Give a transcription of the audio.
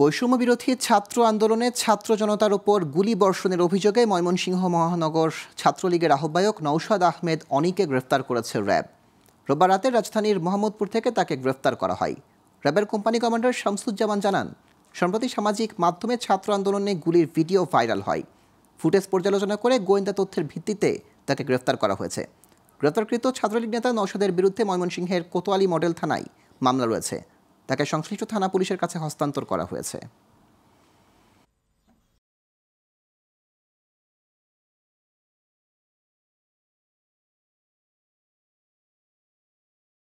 বৈষম্য বিরোধী ছাত্র আন্দোলনে ছাত্র জনতার ওপর গুলি বর্ষণের অভিযোগে ময়মনসিংহ মহানগর ছাত্রলীগের আহ্বায়ক নৌশাদ আহমেদ অনিকে গ্রেফতার করেছে র্যাব রোববার রাতে রাজধানীর মোহাম্মদপুর থেকে তাকে গ্রেফতার করা হয় র্যাবের কোম্পানি কমান্ডার শামসুজ্জামান জানান সম্প্রতি সামাজিক মাধ্যমে ছাত্র আন্দোলনে গুলির ভিডিও ভাইরাল হয় ফুটেজ পর্যালোচনা করে গোয়েন্দা তথ্যের ভিত্তিতে তাকে গ্রেফতার করা হয়েছে গ্রেফতারকৃত ছাত্রলীগ নেতা নৌশাদের বিরুদ্ধে ময়মনসিংহের কোতোয়ালি মডেল থানায় মামলা রয়েছে তাকে সংশ্লিষ্ট থানা পুলিশের কাছে হস্তান্তর করা হয়েছে